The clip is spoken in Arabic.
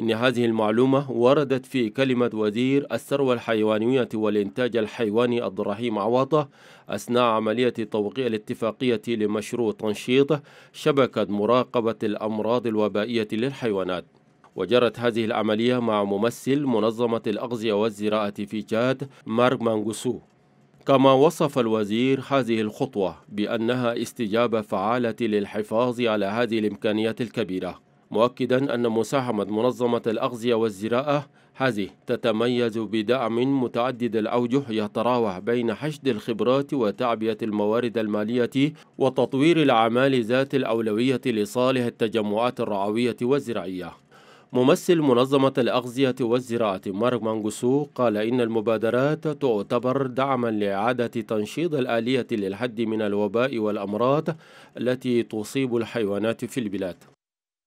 إن هذه المعلومة وردت في كلمة وزير الثروة الحيوانية والإنتاج الحيواني عبد الرحيم عواطة أثناء عملية توقيع الاتفاقية لمشروع تنشيط شبكة مراقبة الأمراض الوبائية للحيوانات وجرت هذه العملية مع ممثل منظمة الأغذية والزراعة في تشاد مارك مانغوسو كما وصف الوزير هذه الخطوة بأنها استجابة فعالة للحفاظ على هذه الإمكانيات الكبيرة مؤكدا أن مساهمة منظمة الأغذية والزراعة هذه تتميز بدعم متعدد الأوجه يتراوح بين حشد الخبرات وتعبية الموارد المالية وتطوير الأعمال ذات الأولوية لصالح التجمعات الرعوية والزراعية ممثل منظمة الأغذية والزراعة مارك مانغوسو قال إن المبادرات تعتبر دعما لإعادة تنشيط الآلية للحد من الوباء والأمراض التي تصيب الحيوانات في البلاد